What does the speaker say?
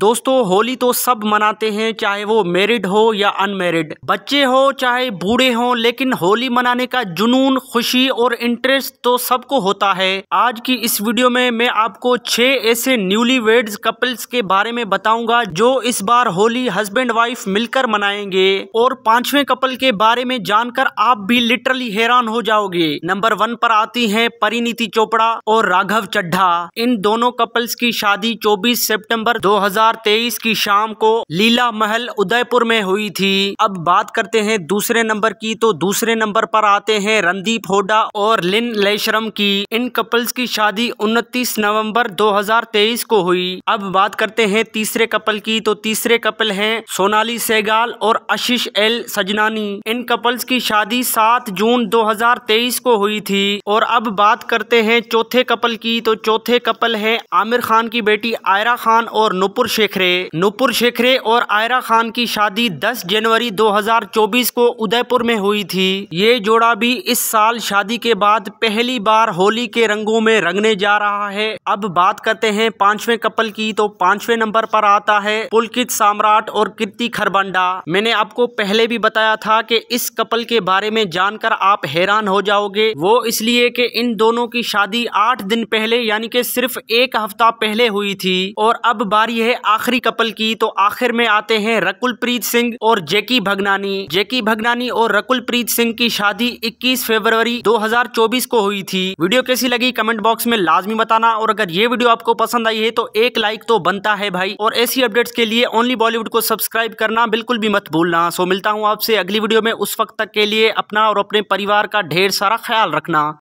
दोस्तों होली तो सब मनाते हैं चाहे वो मैरिड हो या अनमेरिड बच्चे हो चाहे बूढ़े हो लेकिन होली मनाने का जुनून खुशी और इंटरेस्ट तो सबको होता है आज की इस वीडियो में मैं आपको छह ऐसे न्यूली वेड कपल्स के बारे में बताऊंगा जो इस बार होली हस्बैंड वाइफ मिलकर मनाएंगे और पांचवें कपल के बारे में जानकर आप भी लिटरली हैरान हो जाओगे नंबर वन पर आती है परिणीति चोपड़ा और राघव चड्ढा इन दोनों कपल्स की शादी चौबीस सेप्टेम्बर दो हजार 2023 की शाम को लीला महल उदयपुर में हुई थी अब बात करते हैं दूसरे नंबर की तो दूसरे नंबर पर आते हैं रणदीप होडा और लिन लेशरम की इन कपल्स की शादी 29 नवंबर 2023 को हुई अब बात करते हैं तीसरे कपल की तो तीसरे कपल हैं सोनाली सेगाल और आशीष एल सजनानी इन कपल्स की शादी सात जून दो को हुई थी और अब बात करते हैं चौथे कपल की तो चौथे कपल हैं आमिर खान की बेटी आयरा खान और नुपुर शेखरे नूपुर शेखरे और आयरा खान की शादी 10 जनवरी 2024 को उदयपुर में हुई थी ये जोड़ा भी इस साल शादी के बाद पहली बार होली के रंगों में रंगने जा रहा है अब बात करते हैं पांचवें कपल की तो पांचवें नंबर पर आता है पुलकित सम्राट और कीर्ति खरबंडा मैंने आपको पहले भी बताया था की इस कपल के बारे में जानकर आप हैरान हो जाओगे वो इसलिए की इन दोनों की शादी आठ दिन पहले यानी के सिर्फ एक हफ्ता पहले हुई थी और अब बारी है आखिरी कपल की तो आखिर में आते हैं रकुलप्रीत सिंह और जेकी भगनानी जेकी भगनानी और रकुलप्रीत सिंह की शादी 21 फरवरी 2024 को हुई थी वीडियो कैसी लगी कमेंट बॉक्स में लाजमी बताना और अगर ये वीडियो आपको पसंद आई है तो एक लाइक तो बनता है भाई और ऐसी अपडेट्स के लिए ओनली बॉलीवुड को सब्सक्राइब करना बिल्कुल भी मत भूलना सो मिलता हूँ आपसे अगली वीडियो में उस वक्त तक के लिए अपना और अपने परिवार का ढेर सारा ख्याल रखना